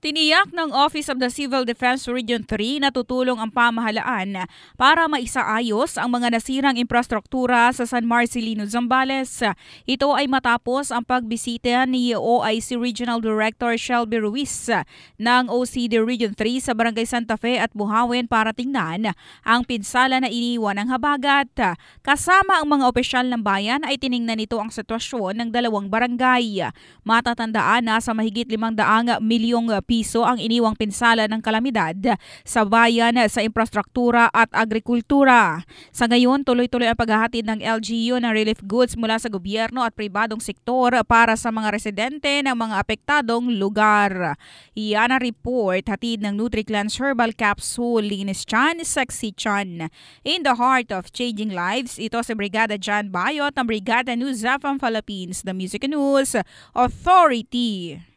Tiniyak ng Office of the Civil Defense Region 3 na tutulong ang pamahalaan para maisaayos ang mga nasirang infrastruktura sa San Marcelino, Zambales. Ito ay matapos ang pagbisita ni OIC Regional Director Shelby Ruiz ng OCD Region 3 sa Barangay Santa Fe at Buhawin para tingnan ang pinsala na iniwan ng habagat. Kasama ang mga opisyal ng bayan ay tiningnan nito ang sitwasyon ng dalawang barangay. Matatandaan na sa mahigit 500 milyong piso ang iniwang pinsala ng kalamidad sa bayan sa infrastruktura at agrikultura. Sa ngayon, tuloy-tuloy ang paghahatid ng LGU ng relief goods mula sa gobyerno at pribadong sektor para sa mga residente ng mga apektadong lugar. Iyan ang report hatid ng NutriCleanse Herbal Capsule Linis Chan, Sexy Chan. In the heart of changing lives, ito si Brigada Jan Bayot ng Brigada News Zafam Philippines, the Music News Authority.